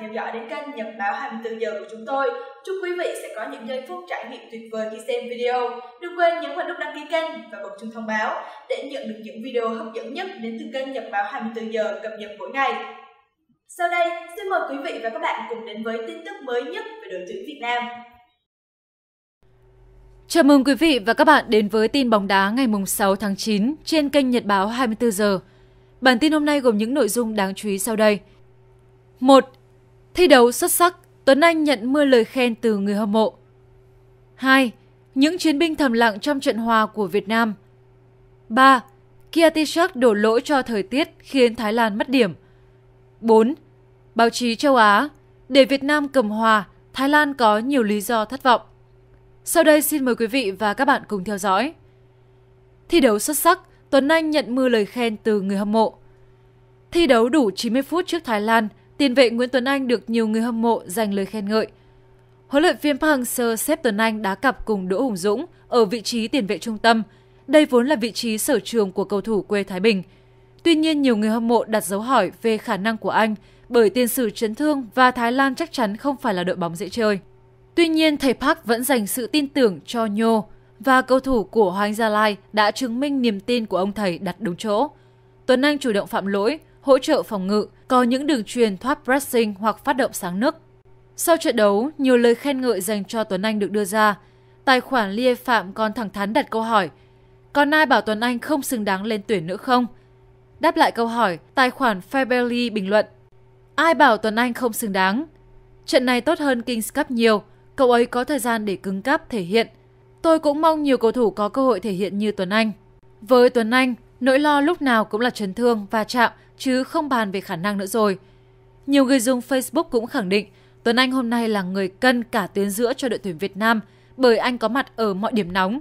theo dõi đến kênh Nhật báo 24 giờ của chúng tôi. Chúc quý vị sẽ có những giây phút trải nghiệm tuyệt vời khi xem video. Đừng quên nhấn vào nút đăng ký kênh và bật chuông thông báo để nhận được những video hấp dẫn nhất đến từ kênh Nhật báo 24 giờ cập nhật mỗi ngày. Sau đây, xin mời quý vị và các bạn cùng đến với tin tức mới nhất về đội tuyển Việt Nam. Chào mừng quý vị và các bạn đến với tin bóng đá ngày 6 tháng 9 trên kênh Nhật báo 24 giờ. Bản tin hôm nay gồm những nội dung đáng chú ý sau đây. 1. Thi đấu xuất sắc, Tuấn Anh nhận mưa lời khen từ người hâm mộ. 2. Những chiến binh thầm lặng trong trận hòa của Việt Nam. 3. Kia Taoiseach đổ lỗi cho thời tiết khiến Thái Lan mất điểm. 4. Báo chí châu Á, để Việt Nam cầm hòa, Thái Lan có nhiều lý do thất vọng. Sau đây xin mời quý vị và các bạn cùng theo dõi. Thi đấu xuất sắc, Tuấn Anh nhận mưa lời khen từ người hâm mộ. Thi đấu đủ 90 phút trước Thái Lan, Tiền vệ Nguyễn Tuấn Anh được nhiều người hâm mộ dành lời khen ngợi. Huấn luyện viên Park Hang-seo xếp Tuấn Anh đá cặp cùng Đỗ Hùng Dũng ở vị trí tiền vệ trung tâm. Đây vốn là vị trí sở trường của cầu thủ quê Thái Bình. Tuy nhiên, nhiều người hâm mộ đặt dấu hỏi về khả năng của anh bởi tiền sử chấn thương và Thái Lan chắc chắn không phải là đội bóng dễ chơi. Tuy nhiên, thầy Park vẫn dành sự tin tưởng cho Nhô và cầu thủ của Hoàng Gia Lai đã chứng minh niềm tin của ông thầy đặt đúng chỗ. Tuấn Anh chủ động phạm lỗi, hỗ trợ phòng ngự, có những đường truyền thoát pressing hoặc phát động sáng nức. Sau trận đấu, nhiều lời khen ngợi dành cho Tuấn Anh được đưa ra. Tài khoản Lie Phạm còn thẳng thắn đặt câu hỏi Còn ai bảo Tuấn Anh không xứng đáng lên tuyển nữa không? Đáp lại câu hỏi, tài khoản Fairbairnly bình luận Ai bảo Tuấn Anh không xứng đáng? Trận này tốt hơn Kings Cup nhiều, cậu ấy có thời gian để cứng cáp thể hiện. Tôi cũng mong nhiều cầu thủ có cơ hội thể hiện như Tuấn Anh. Với Tuấn Anh, Nỗi lo lúc nào cũng là chấn thương, va chạm, chứ không bàn về khả năng nữa rồi. Nhiều người dùng Facebook cũng khẳng định Tuấn Anh hôm nay là người cân cả tuyến giữa cho đội tuyển Việt Nam bởi anh có mặt ở mọi điểm nóng.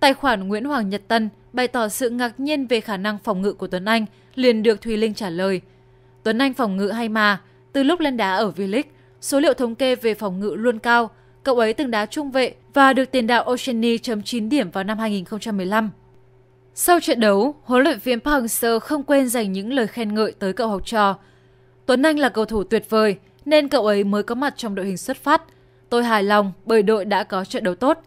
Tài khoản Nguyễn Hoàng Nhật Tân bày tỏ sự ngạc nhiên về khả năng phòng ngự của Tuấn Anh liền được Thùy Linh trả lời. Tuấn Anh phòng ngự hay mà, từ lúc lên đá ở V-League, số liệu thống kê về phòng ngự luôn cao. Cậu ấy từng đá trung vệ và được tiền đạo Oceani chấm 9 điểm vào năm 2015. Sau trận đấu, huấn luyện viên Park Hang-seo không quên dành những lời khen ngợi tới cậu học trò. Tuấn Anh là cầu thủ tuyệt vời, nên cậu ấy mới có mặt trong đội hình xuất phát. Tôi hài lòng bởi đội đã có trận đấu tốt.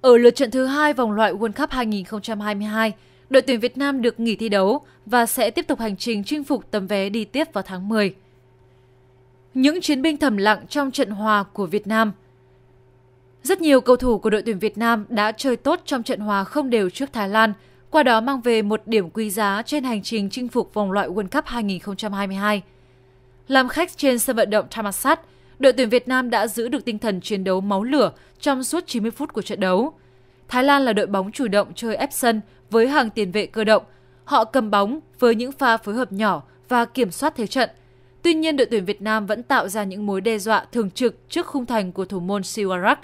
Ở lượt trận thứ hai vòng loại World Cup 2022, đội tuyển Việt Nam được nghỉ thi đấu và sẽ tiếp tục hành trình chinh phục tấm vé đi tiếp vào tháng 10. Những chiến binh thầm lặng trong trận hòa của Việt Nam Rất nhiều cầu thủ của đội tuyển Việt Nam đã chơi tốt trong trận hòa không đều trước Thái Lan – qua đó mang về một điểm quý giá trên hành trình chinh phục vòng loại World Cup 2022. Làm khách trên sân vận động Thammasat, đội tuyển Việt Nam đã giữ được tinh thần chiến đấu máu lửa trong suốt 90 phút của trận đấu. Thái Lan là đội bóng chủ động chơi ép sân với hàng tiền vệ cơ động. Họ cầm bóng với những pha phối hợp nhỏ và kiểm soát thế trận. Tuy nhiên, đội tuyển Việt Nam vẫn tạo ra những mối đe dọa thường trực trước khung thành của thủ môn Siwarak.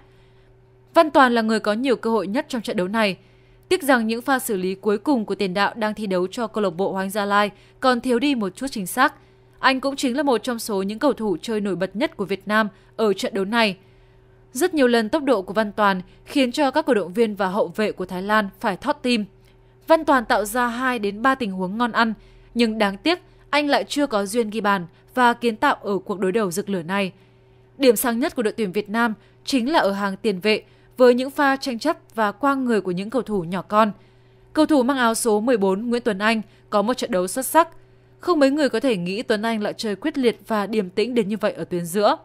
Văn Toàn là người có nhiều cơ hội nhất trong trận đấu này – Tiếc rằng những pha xử lý cuối cùng của tiền đạo đang thi đấu cho câu lạc bộ Hoàng Gia Lai còn thiếu đi một chút chính xác. Anh cũng chính là một trong số những cầu thủ chơi nổi bật nhất của Việt Nam ở trận đấu này. Rất nhiều lần tốc độ của Văn Toàn khiến cho các cổ động viên và hậu vệ của Thái Lan phải thót tim. Văn Toàn tạo ra 2 đến 3 tình huống ngon ăn, nhưng đáng tiếc anh lại chưa có duyên ghi bàn và kiến tạo ở cuộc đối đầu rực lửa này. Điểm sáng nhất của đội tuyển Việt Nam chính là ở hàng tiền vệ với những pha tranh chấp và quang người của những cầu thủ nhỏ con. Cầu thủ mang áo số 14 Nguyễn Tuấn Anh có một trận đấu xuất sắc. Không mấy người có thể nghĩ Tuấn Anh lại chơi quyết liệt và điềm tĩnh đến như vậy ở tuyến giữa.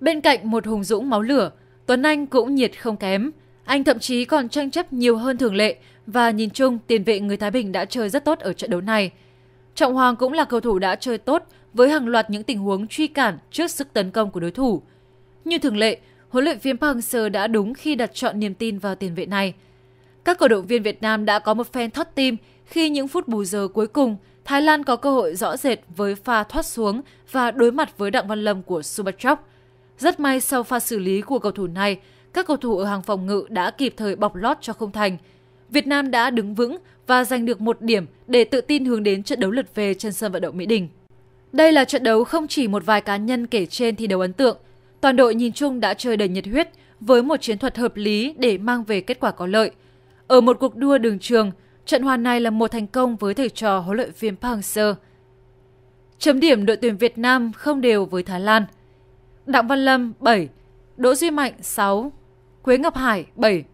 Bên cạnh một hùng dũng máu lửa, Tuấn Anh cũng nhiệt không kém. Anh thậm chí còn tranh chấp nhiều hơn thường lệ và nhìn chung tiền vệ người Thái Bình đã chơi rất tốt ở trận đấu này. Trọng Hoàng cũng là cầu thủ đã chơi tốt với hàng loạt những tình huống truy cản trước sức tấn công của đối thủ. Như thường lệ, huấn luyện viên Park Hang-seo đã đúng khi đặt chọn niềm tin vào tiền vệ này. Các cổ động viên Việt Nam đã có một phen thoát tim khi những phút bù giờ cuối cùng, Thái Lan có cơ hội rõ rệt với pha thoát xuống và đối mặt với Đặng Văn Lâm của Subachok. Rất may sau pha xử lý của cầu thủ này, các cầu thủ ở hàng phòng ngự đã kịp thời bọc lót cho không thành. Việt Nam đã đứng vững và giành được một điểm để tự tin hướng đến trận đấu lượt về trên sân vận động Mỹ Đình. Đây là trận đấu không chỉ một vài cá nhân kể trên thi đấu ấn tượng, Toàn đội nhìn chung đã chơi đầy nhiệt huyết với một chiến thuật hợp lý để mang về kết quả có lợi. Ở một cuộc đua đường trường, trận hòa này là một thành công với thầy trò huấn luyện viên Park Hang-seo. Chấm điểm đội tuyển Việt Nam không đều với Thái Lan. Đặng Văn Lâm 7, Đỗ Duy Mạnh 6, Quế Ngọc Hải 7,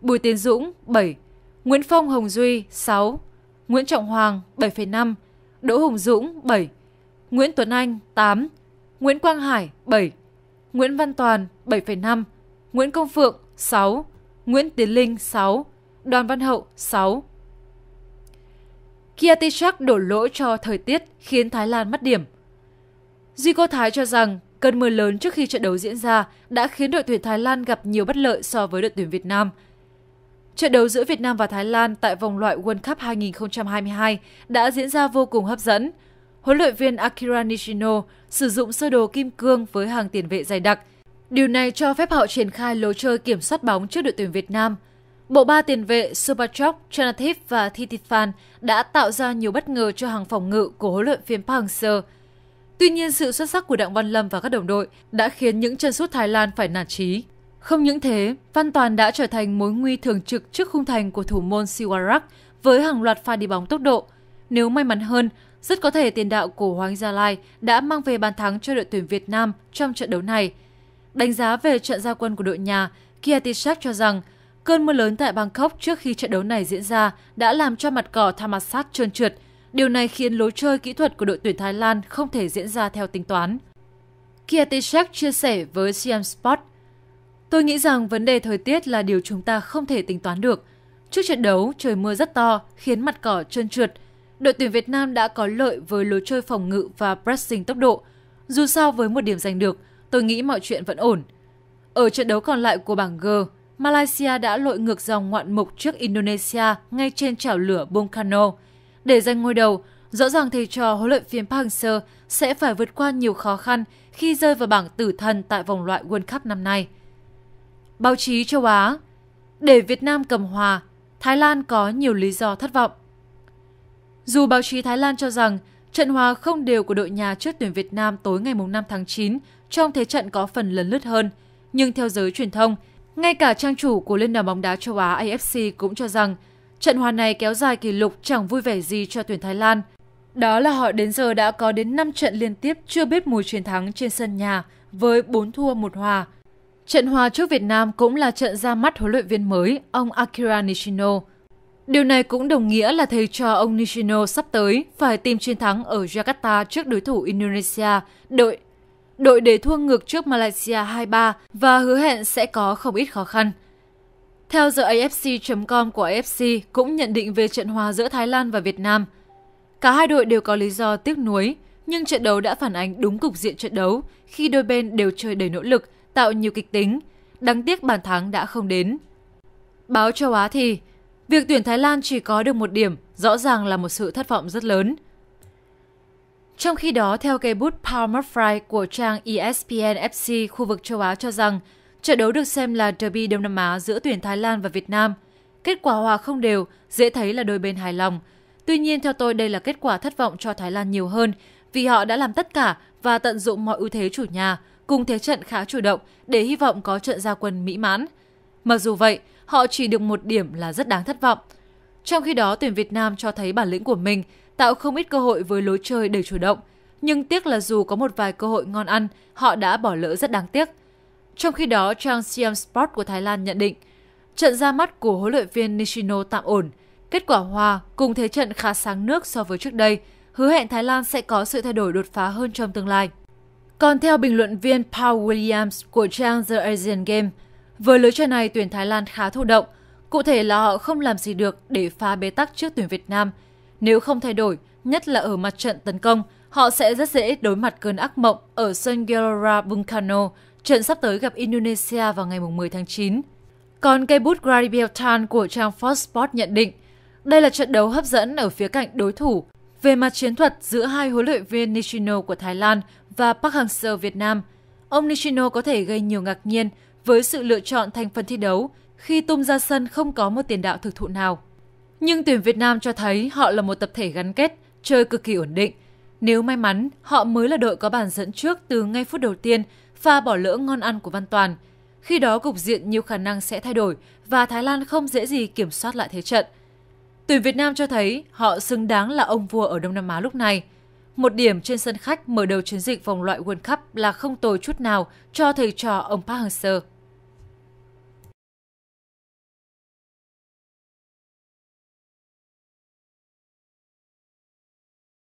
Bùi Tiến Dũng 7, Nguyễn Phong Hồng Duy 6, Nguyễn Trọng Hoàng 7,5, Đỗ Hùng Dũng 7, Nguyễn Tuấn Anh 8, Nguyễn Quang Hải 7, Nguyễn Văn Toàn 7,5, Nguyễn Công Phượng 6, Nguyễn Tiến Linh 6, Đoàn Văn Hậu 6. Kiatichak đổ lỗi cho thời tiết khiến Thái Lan mất điểm. Duy Cô Thái cho rằng cơn mưa lớn trước khi trận đấu diễn ra đã khiến đội tuyển Thái Lan gặp nhiều bất lợi so với đội tuyển Việt Nam. Trận đấu giữa Việt Nam và Thái Lan tại vòng loại World Cup 2022 đã diễn ra vô cùng hấp dẫn – huấn luyện viên Akira Nishino sử dụng sơ đồ kim cương với hàng tiền vệ dày đặc. Điều này cho phép họ triển khai lối chơi kiểm soát bóng trước đội tuyển Việt Nam. Bộ ba tiền vệ Subachok, Chanathip và Titifan đã tạo ra nhiều bất ngờ cho hàng phòng ngự của huấn luyện viên Park Hang-seo. Tuy nhiên, sự xuất sắc của Đặng Văn Lâm và các đồng đội đã khiến những chân sút Thái Lan phải nản chí. Không những thế, Văn Toàn đã trở thành mối nguy thường trực trước khung thành của thủ môn Siwarak với hàng loạt pha đi bóng tốc độ. Nếu may mắn hơn, rất có thể tiền đạo của Hoàng Gia Lai đã mang về bàn thắng cho đội tuyển Việt Nam trong trận đấu này. Đánh giá về trận gia quân của đội nhà, Kiatisak cho rằng cơn mưa lớn tại Bangkok trước khi trận đấu này diễn ra đã làm cho mặt cỏ Thammasat trơn trượt. Điều này khiến lối chơi kỹ thuật của đội tuyển Thái Lan không thể diễn ra theo tính toán. Kiatisak chia sẻ với CM Sport, Tôi nghĩ rằng vấn đề thời tiết là điều chúng ta không thể tính toán được. Trước trận đấu, trời mưa rất to, khiến mặt cỏ trơn trượt – đội tuyển Việt Nam đã có lợi với lối chơi phòng ngự và pressing tốc độ. Dù sao với một điểm giành được, tôi nghĩ mọi chuyện vẫn ổn. Ở trận đấu còn lại của bảng G, Malaysia đã lội ngược dòng ngoạn mục trước Indonesia ngay trên chảo lửa Bung Karno. Để giành ngôi đầu, rõ ràng thầy trò huấn luyện viên Park Hang-seo sẽ phải vượt qua nhiều khó khăn khi rơi vào bảng tử thần tại vòng loại World Cup năm nay. Báo chí châu Á Để Việt Nam cầm hòa, Thái Lan có nhiều lý do thất vọng. Dù báo chí Thái Lan cho rằng trận hòa không đều của đội nhà trước tuyển Việt Nam tối ngày 5 tháng 9 trong thế trận có phần lấn lướt hơn, nhưng theo giới truyền thông, ngay cả trang chủ của Liên đoàn bóng đá châu Á AFC cũng cho rằng trận hòa này kéo dài kỷ lục chẳng vui vẻ gì cho tuyển Thái Lan. Đó là họ đến giờ đã có đến 5 trận liên tiếp chưa biết mùi chiến thắng trên sân nhà với 4 thua một hòa. Trận hòa trước Việt Nam cũng là trận ra mắt huấn luyện viên mới, ông Akira Nishino. Điều này cũng đồng nghĩa là thầy trò ông Nishino sắp tới phải tìm chiến thắng ở Jakarta trước đối thủ Indonesia, đội đội để thua ngược trước Malaysia 2-3 và hứa hẹn sẽ có không ít khó khăn. Theo giờ AFC.com của AFC cũng nhận định về trận hòa giữa Thái Lan và Việt Nam. Cả hai đội đều có lý do tiếc nuối, nhưng trận đấu đã phản ánh đúng cục diện trận đấu khi đôi bên đều chơi đầy nỗ lực, tạo nhiều kịch tính. Đáng tiếc bàn thắng đã không đến. Báo châu Á thì Việc tuyển Thái Lan chỉ có được một điểm rõ ràng là một sự thất vọng rất lớn. Trong khi đó, theo cây bút Palmer Fry của trang ESPN FC khu vực châu Á cho rằng, trận đấu được xem là derby Đông Nam Á giữa tuyển Thái Lan và Việt Nam. Kết quả hòa không đều, dễ thấy là đôi bên hài lòng. Tuy nhiên, theo tôi đây là kết quả thất vọng cho Thái Lan nhiều hơn, vì họ đã làm tất cả và tận dụng mọi ưu thế chủ nhà, cùng thế trận khá chủ động để hy vọng có trận gia quân mỹ mãn. Mặc dù vậy, họ chỉ được một điểm là rất đáng thất vọng. Trong khi đó, tuyển Việt Nam cho thấy bản lĩnh của mình, tạo không ít cơ hội với lối chơi đầy chủ động. Nhưng tiếc là dù có một vài cơ hội ngon ăn, họ đã bỏ lỡ rất đáng tiếc. Trong khi đó, trang Siam Sport của Thái Lan nhận định, trận ra mắt của huấn luyện viên Nishino tạm ổn. Kết quả hòa cùng thế trận khá sáng nước so với trước đây, hứa hẹn Thái Lan sẽ có sự thay đổi đột phá hơn trong tương lai. Còn theo bình luận viên Paul Williams của trang The Asian Game, với lối chơi này, tuyển Thái Lan khá thụ động. Cụ thể là họ không làm gì được để phá bế tắc trước tuyển Việt Nam. Nếu không thay đổi, nhất là ở mặt trận tấn công, họ sẽ rất dễ đối mặt cơn ác mộng ở sân Gelora Bungkarno, trận sắp tới gặp Indonesia vào ngày 10 tháng 9. Còn cây bút Gary Tan của trang Fox Sports nhận định, đây là trận đấu hấp dẫn ở phía cạnh đối thủ. Về mặt chiến thuật giữa hai huấn luyện viên Nishino của Thái Lan và Park Hang-seo Việt Nam, ông Nishino có thể gây nhiều ngạc nhiên với sự lựa chọn thành phần thi đấu khi tung ra sân không có một tiền đạo thực thụ nào. Nhưng tuyển Việt Nam cho thấy họ là một tập thể gắn kết, chơi cực kỳ ổn định. Nếu may mắn, họ mới là đội có bàn dẫn trước từ ngay phút đầu tiên và bỏ lỡ ngon ăn của Văn Toàn. Khi đó cục diện nhiều khả năng sẽ thay đổi và Thái Lan không dễ gì kiểm soát lại thế trận. Tuyển Việt Nam cho thấy họ xứng đáng là ông vua ở Đông Nam Á lúc này. Một điểm trên sân khách mở đầu chiến dịch vòng loại World Cup là không tồi chút nào cho thầy trò ông Park Hang-seo.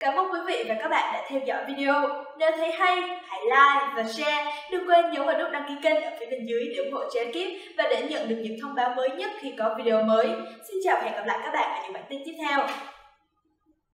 Cảm ơn quý vị và các bạn đã theo dõi video. Nếu thấy hay, hãy like và share. Đừng quên nhấn vào nút đăng ký kênh ở phía bên dưới để ủng hộ Trẻ Kiếp và để nhận được những thông báo mới nhất khi có video mới. Xin chào và hẹn gặp lại các bạn ở những bản tin tiếp theo.